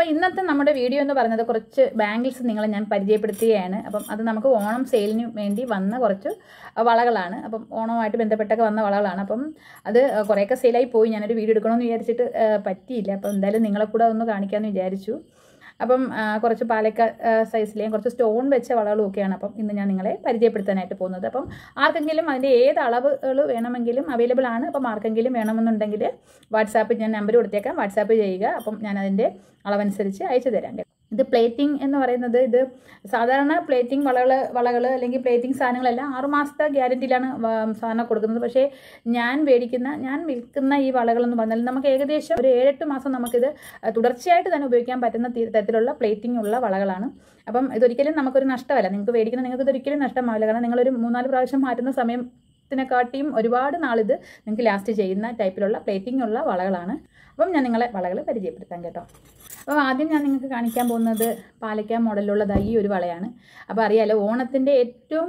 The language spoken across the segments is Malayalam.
അപ്പോൾ ഇന്നത്തെ നമ്മുടെ വീഡിയോ എന്ന് പറഞ്ഞത് കുറച്ച് ബാംഗിൾസ് നിങ്ങളെ ഞാൻ പരിചയപ്പെടുത്തുകയാണ് അപ്പം അത് നമുക്ക് ഓണം സെയിലിന് വേണ്ടി വന്ന കുറച്ച് വളകളാണ് അപ്പം ഓണവുമായിട്ട് ബന്ധപ്പെട്ടൊക്കെ വന്ന വളകളാണ് അപ്പം അത് കുറേയൊക്കെ സെയിലായി പോയി ഞാനൊരു വീഡിയോ എടുക്കണമെന്ന് വിചാരിച്ചിട്ട് പറ്റിയില്ല അപ്പോൾ എന്തായാലും നിങ്ങളെ കൂടെ ഒന്ന് കാണിക്കാമെന്ന് വിചാരിച്ചു അപ്പം കുറച്ച് പാലക്ക സൈസിലെയും കുറച്ച് സ്റ്റോൺ വെച്ച വളകളും ഒക്കെയാണ് അപ്പം ഇന്ന് ഞാൻ നിങ്ങളെ പരിചയപ്പെടുത്താനായിട്ട് പോകുന്നത് അപ്പം ആർക്കെങ്കിലും അതിൻ്റെ ഏത് അളവുകൾ വേണമെങ്കിലും അവൈലബിൾ ആണ് അപ്പം ആർക്കെങ്കിലും വേണമെന്നുണ്ടെങ്കിൽ വാട്സാപ്പിൽ ഞാൻ നമ്പർ കൊടുത്തേക്കാം വാട്സാപ്പ് ചെയ്യുക അപ്പം ഞാൻ അളവനുസരിച്ച് അയച്ചു തരാം ഇത് പ്ലേറ്റിംഗ് എന്ന് പറയുന്നത് ഇത് സാധാരണ പ്ലേറ്റിംഗ് വളകൾ വളകൾ അല്ലെങ്കിൽ പ്ലേറ്റിംഗ് സാധനങ്ങളെല്ലാം ആറുമാസത്തെ ഗ്യാരൻറ്റിയിലാണ് സാധനം കൊടുക്കുന്നത് പക്ഷേ ഞാൻ മേടിക്കുന്ന ഞാൻ വിൽക്കുന്ന ഈ വളകളെന്ന് പറഞ്ഞാൽ നമുക്ക് ഏകദേശം ഒരു ഏഴെട്ട് മാസം നമുക്കിത് തുടർച്ചയായിട്ട് തന്നെ ഉപയോഗിക്കാൻ പറ്റുന്ന തരത്തിലുള്ള പ്ലേറ്റിംഗ് ഉള്ള വളകളാണ് അപ്പം ഇതൊരിക്കലും നമുക്കൊരു നഷ്ടമല്ല നിങ്ങൾക്ക് മേടിക്കുന്ന നിങ്ങൾക്ക് ഇതൊരിക്കലും നഷ്ടമാവില്ല കാരണം നിങ്ങളൊരു മൂന്നാല് പ്രാവശ്യം മാറ്റുന്ന സമയം ത്തിനെക്കാട്ടിയും ഒരുപാട് നാളിത് നിങ്ങൾക്ക് ലാസ്റ്റ് ചെയ്യുന്ന ടൈപ്പിലുള്ള പ്ലേറ്റിംഗ് ഉള്ള വളകളാണ് അപ്പം ഞാൻ നിങ്ങളെ വളകൾ പരിചയപ്പെടുത്താം കേട്ടോ അപ്പോൾ ആദ്യം ഞാൻ നിങ്ങൾക്ക് കാണിക്കാൻ പോകുന്നത് പാലയ്ക്ക മോഡലുള്ളതാ ഈ ഒരു വളയാണ് അപ്പോൾ അറിയാലോ ഓണത്തിൻ്റെ ഏറ്റവും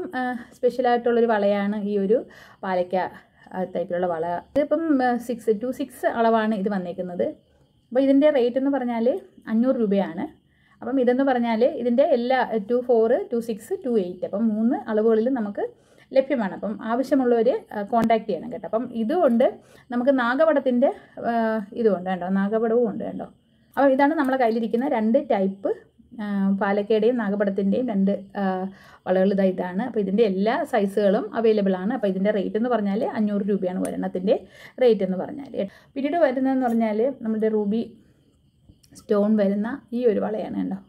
സ്പെഷ്യലായിട്ടുള്ളൊരു വളയാണ് ഈ ഒരു പാലക്ക ടൈപ്പിലുള്ള വള ഇതിപ്പം സിക്സ് ടു സിക്സ് അളവാണ് ഇത് വന്നേക്കുന്നത് അപ്പോൾ ഇതിൻ്റെ റേറ്റ് എന്ന് പറഞ്ഞാൽ അഞ്ഞൂറ് രൂപയാണ് അപ്പം ഇതെന്ന് പറഞ്ഞാൽ ഇതിൻ്റെ എല്ലാ two four two six two eight അപ്പം മൂന്ന് അളവുകളിൽ നമുക്ക് ലഭ്യമാണ് അപ്പം ആവശ്യമുള്ളവർ കോണ്ടാക്ട് ചെയ്യണം കേട്ടോ അപ്പം ഇതുകൊണ്ട് നമുക്ക് നാഗപടത്തിൻ്റെ ഇതുകൊണ്ട് കേട്ടോ നാഗപടവും ഉണ്ട് കേട്ടോ അപ്പോൾ ഇതാണ് നമ്മളെ കയ്യിലിരിക്കുന്ന രണ്ട് ടൈപ്പ് പാലക്കയുടെയും നാഗപടത്തിൻ്റെയും രണ്ട് വളകൾ ഇതാ ഇതാണ് അപ്പോൾ ഇതിൻ്റെ എല്ലാ സൈസുകളും അവൈലബിൾ ആണ് അപ്പോൾ ഇതിൻ്റെ റേറ്റ് എന്ന് പറഞ്ഞാൽ അഞ്ഞൂറ് രൂപയാണ് ഒരെണ്ണത്തിൻ്റെ റേറ്റ് എന്ന് പറഞ്ഞാൽ പിന്നീട് വരുന്നതെന്ന് പറഞ്ഞാൽ നമ്മുടെ റൂബി സ്റ്റോൺ വരുന്ന ഈ ഒരു വളയാണ് കേട്ടോ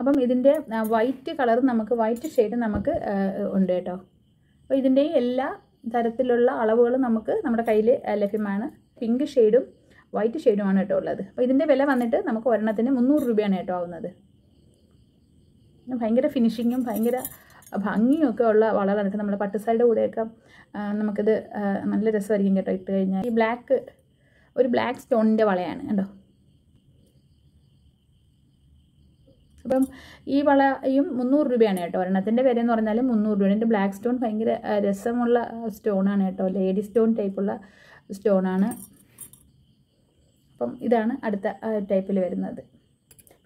അപ്പം ഇതിൻ്റെ വൈറ്റ് കളർ നമുക്ക് വൈറ്റ് ഷെയ്ഡ് നമുക്ക് ഉണ്ട് കേട്ടോ അപ്പോൾ ഇതിൻ്റെ എല്ലാ തരത്തിലുള്ള അളവുകൾ നമുക്ക് നമ്മുടെ കയ്യിൽ ലഭ്യമാണ് പിങ്ക് ഷെയ്ഡും വൈറ്റ് ഷെയ്ഡുമാണ് കേട്ടോ ഉള്ളത് അപ്പോൾ ഇതിൻ്റെ വില വന്നിട്ട് നമുക്ക് ഒരെണ്ണത്തിന് മുന്നൂറ് രൂപയാണ് കേട്ടോ ആവുന്നത് ഭയങ്കര ഫിനിഷിങ്ങും ഭയങ്കര ഭംഗിയും ഒക്കെ ഉള്ള വളകളാണ് നമ്മൾ പട്ടുസാരിയുടെ കൂടെയൊക്കെ നമുക്കിത് നല്ല രസമായിരിക്കും കേട്ടോ ഇട്ട് കഴിഞ്ഞാൽ ഈ ബ്ലാക്ക് ഒരു ബ്ലാക്ക് സ്റ്റോണിൻ്റെ വളയാണ് കേട്ടോ അപ്പം ഈ വളയും മുന്നൂറ് രൂപയാണ് കേട്ടോ ഒരെണ്ണത്തിൻ്റെ വിലയെന്ന് പറഞ്ഞാൽ മുന്നൂറ് രൂപയാണ് എൻ്റെ ബ്ലാക്ക് സ്റ്റോൺ ഭയങ്കര രസമുള്ള സ്റ്റോണാണ് കേട്ടോ ലേഡി സ്റ്റോൺ ടൈപ്പുള്ള സ്റ്റോണാണ് അപ്പം ഇതാണ് അടുത്ത ടൈപ്പിൽ വരുന്നത്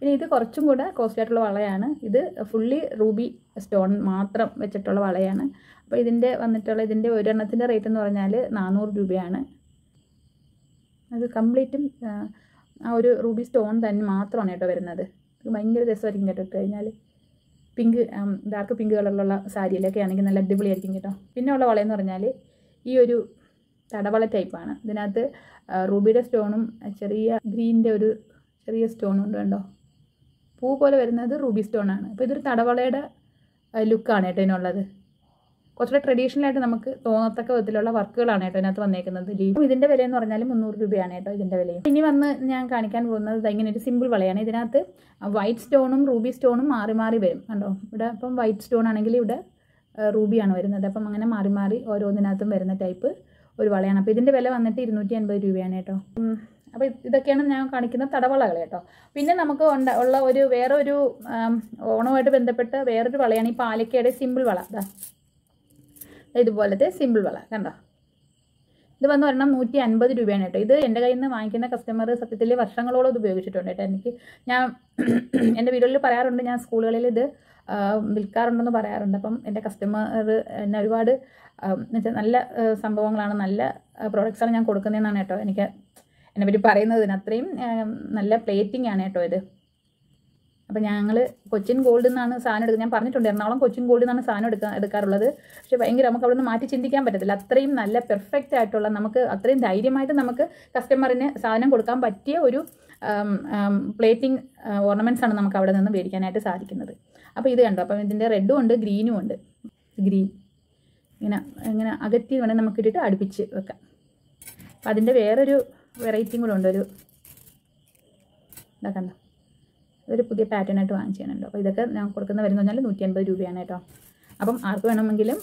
പിന്നെ ഇത് കുറച്ചും കൂടെ കോസ്റ്റ്ലി ആയിട്ടുള്ള വളയാണ് ഇത് ഫുള്ളി റൂബി സ്റ്റോൺ മാത്രം വെച്ചിട്ടുള്ള വളയാണ് അപ്പോൾ ഇതിൻ്റെ വന്നിട്ടുള്ള ഇതിൻ്റെ ഒരെണ്ണത്തിൻ്റെ റേറ്റ് എന്ന് പറഞ്ഞാൽ നാനൂറ് രൂപയാണ് അത് കംപ്ലീറ്റും ആ ഒരു റൂബി സ്റ്റോൺ തന്നെ മാത്രമാണ് കേട്ടോ വരുന്നത് ഭയങ്കര രസമായിരിക്കും കേട്ടോ ഇട്ട് കഴിഞ്ഞാൽ പിങ്ക് ഡാർക്ക് പിങ്ക് കളറിലുള്ള സാരിയിലൊക്കെ ആണെങ്കിൽ നല്ല അടിപൊളിയായിരിക്കും കേട്ടോ പിന്നെ ഉള്ള വളയെന്ന് പറഞ്ഞാൽ ഈ ഒരു തടവള ടൈപ്പാണ് ഇതിനകത്ത് റൂബിയുടെ സ്റ്റോണും ചെറിയ ഗ്രീനിൻ്റെ ഒരു ചെറിയ സ്റ്റോണും ഉണ്ട് കണ്ടോ പൂ പോലെ വരുന്നത് റൂബി സ്റ്റോൺ ആണ് അപ്പോൾ ഇതൊരു തടവളയുടെ ലുക്കാണ് കേട്ടോ ഇതിനുള്ളത് കുറച്ചുകൂടെ ട്രഡീഷണൽ ആയിട്ട് നമുക്ക് തോന്നത്തക്ക വിധത്തിലുള്ള വർക്കുകളാണ് കേട്ടോ ഇതിനകത്ത് വന്നേക്കുന്നത് ലീവ് ഇതിന്റെ വില എന്ന് പറഞ്ഞാൽ മുന്നൂറ് രൂപയാണ് കേട്ടോ ഇതിന്റെ വിലയും ഇനി വന്ന് ഞാൻ കാണിക്കാൻ പോകുന്നത് ഇങ്ങനെ ഒരു സിമ്പിൾ വളയാണ് ഇതിനകത്ത് വൈറ്റ് സ്റ്റോണും റൂബി സ്റ്റോണും മാറി മാറി വരും കണ്ടോ ഇവിടെ അപ്പം വൈറ്റ് സ്റ്റോൺ ആണെങ്കിൽ ഇവിടെ റൂബിയാണ് വരുന്നത് അപ്പം അങ്ങനെ മാറി മാറി ഓരോന്നിനകത്തും വരുന്ന ടൈപ്പ് ഒരു വളയാണ് അപ്പോൾ ഇതിന്റെ വില വന്നിട്ട് ഇരുന്നൂറ്റി അൻപത് രൂപയാണ് കേട്ടോ അപ്പോൾ ഇതൊക്കെയാണ് ഞാൻ കാണിക്കുന്ന തടവളകൾ കേട്ടോ പിന്നെ നമുക്ക് ഉണ്ട ഉള്ള ഒരു വേറൊരു ഓണവുമായിട്ട് ബന്ധപ്പെട്ട വേറൊരു വളയാണ് ഈ പാലക്കയുടെ സിമ്പിൾ വള ഇതുപോലത്തെ സിമ്പിൾ വള കണ്ടോ ഇത് വന്ന് ഒരെണ്ണം നൂറ്റി അൻപത് രൂപയാണ് കേട്ടോ ഇത് എൻ്റെ കയ്യിൽ നിന്ന് വാങ്ങിക്കുന്ന കസ്റ്റമർ സത്യത്തിൽ വർഷങ്ങളോളം ഇത് ഉപയോഗിച്ചിട്ടുണ്ട് കേട്ടോ എനിക്ക് ഞാൻ എൻ്റെ വീടുകളിൽ പറയാറുണ്ട് ഞാൻ സ്കൂളുകളിൽ ഇത് വിൽക്കാറുണ്ടെന്ന് പറയാറുണ്ട് അപ്പം എൻ്റെ കസ്റ്റമർ എന്നെ ഒരുപാട് നല്ല സംഭവങ്ങളാണ് നല്ല പ്രോഡക്റ്റ്സാണ് ഞാൻ കൊടുക്കുന്നതെന്നാണ് കേട്ടോ എനിക്ക് എന്നെ പറ്റി പറയുന്നത് അത്രയും നല്ല പ്ലേറ്റിംഗ് ആണ് കേട്ടോ ഇത് അപ്പോൾ ഞങ്ങൾ കൊച്ചിൻ ഗോൾഡിൽ നിന്നാണ് സാധനം എടുക്കുക ഞാൻ പറഞ്ഞിട്ടുണ്ട് എറണാകുളം കൊച്ചിൻ ഗോൾഡിൽ നിന്നാണ് സാധനം എടുക്കുക എടുക്കാറുള്ളത് പക്ഷേ ഭയങ്കര നമുക്ക് അവിടെ നിന്ന് മാറ്റി ചിന്തിക്കാൻ പറ്റത്തില്ല അത്രയും നല്ല പെർഫെക്റ്റ് ആയിട്ടുള്ള നമുക്ക് അത്രയും ധൈര്യമായിട്ട് നമുക്ക് കസ്റ്റമറിന് സാധനം കൊടുക്കാൻ പറ്റിയ ഒരു പ്ലേറ്റിംഗ് ഓർണമെൻറ്റ്സ് ആണ് നമുക്ക് അവിടെ നിന്ന് മേടിക്കാനായിട്ട് സാധിക്കുന്നത് അപ്പോൾ ഇത് കണ്ടോ അപ്പം ഇതിൻ്റെ റെഡും ഉണ്ട് ഗ്രീനും ഉണ്ട് ഗ്രീൻ ഇങ്ങനെ ഇങ്ങനെ അകറ്റി വേണമെങ്കിൽ ഇട്ടിട്ട് അടുപ്പിച്ച് വെക്കാം അപ്പം അതിൻ്റെ വേറൊരു വെറൈറ്റിയും കൂടെ ഉണ്ട് ഒരു ഇതാ കണ്ടോ ഒരു പുതിയ പാറ്റേൺ ആയിട്ട് വാങ്ങിച്ചിട്ടുണ്ട് അപ്പോൾ ഇതൊക്കെ ഞാൻ കൊടുക്കുന്ന വരുന്ന പറഞ്ഞാൽ നൂറ്റി അൻപത് രൂപയാണ് കേട്ടോ അപ്പം ആർക്ക് വേണമെങ്കിലും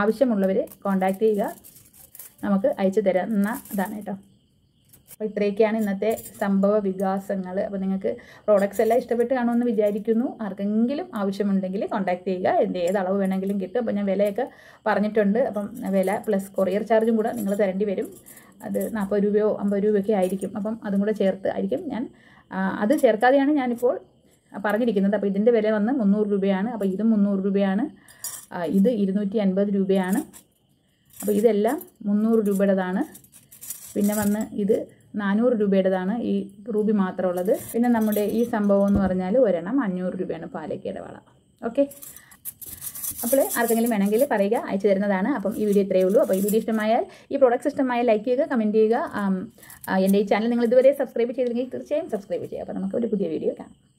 ആവശ്യമുള്ളവർ കോൺടാക്റ്റ് ചെയ്യുക നമുക്ക് അയച്ചു തരുന്നതാണ് കേട്ടോ അപ്പോൾ ഇത്രയൊക്കെയാണ് ഇന്നത്തെ സംഭവ വികാസങ്ങൾ അപ്പോൾ നിങ്ങൾക്ക് പ്രോഡക്റ്റ്സ് എല്ലാം ഇഷ്ടപ്പെട്ട് കാണുമെന്ന് വിചാരിക്കുന്നു ആർക്കെങ്കിലും ആവശ്യമുണ്ടെങ്കിൽ കോണ്ടാക്ട് ചെയ്യുക എൻ്റെ ഏത് അളവ് വേണമെങ്കിലും കിട്ടും അപ്പോൾ ഞാൻ വിലയൊക്കെ പറഞ്ഞിട്ടുണ്ട് അപ്പം വില പ്ലസ് കൊറിയർ ചാർജും കൂടെ നിങ്ങൾ തരേണ്ടി വരും അത് നാൽപ്പത് രൂപയോ അമ്പത് രൂപയൊക്കെ ആയിരിക്കും അപ്പം അതും കൂടെ ചേർത്ത് ആയിരിക്കും ഞാൻ അത് ചേർക്കാതെയാണ് ഞാനിപ്പോൾ പറഞ്ഞിരിക്കുന്നത് അപ്പോൾ ഇതിൻ്റെ വില വന്ന് മുന്നൂറ് രൂപയാണ് അപ്പോൾ ഇത് മുന്നൂറ് രൂപയാണ് ഇത് ഇരുന്നൂറ്റി അൻപത് രൂപയാണ് അപ്പോൾ ഇതെല്ലാം മുന്നൂറ് രൂപയുടേതാണ് പിന്നെ വന്ന് ഇത് നാനൂറ് രൂപയുടേതാണ് ഈ റൂബി മാത്രമുള്ളത് പിന്നെ നമ്മുടെ ഈ സംഭവം എന്ന് പറഞ്ഞാൽ ഒരെണ്ണം അഞ്ഞൂറ് രൂപയാണ് പാലക്കേടെ വള ഓക്കെ അപ്പോൾ ആർക്കെങ്കിലും വേണമെങ്കിൽ പറയുക അയച്ചു തരുന്നതാണ് അപ്പം ഈ വീഡിയോ ഇത്രയേ ഉള്ളൂ അപ്പോൾ ഈ വീഡിയോ ഇഷ്ടമായാൽ ഈ പ്രോഡക്റ്റ്സ് ഇഷ്ടമായാൽ ലൈക്ക് ചെയ്യുക കമൻറ്റ് ചെയ്യുക എൻ്റെ ഈ ചാനൽ നിങ്ങൾ ഇതുവരെ സബ്സ്ക്രൈബ് ചെയ്തില്ലെങ്കിൽ തീർച്ചയായും സബ്സ്ക്രൈബ് ചെയ്യുക അപ്പോൾ നമുക്ക് ഒരു പുതിയ വീഡിയോ കാണാം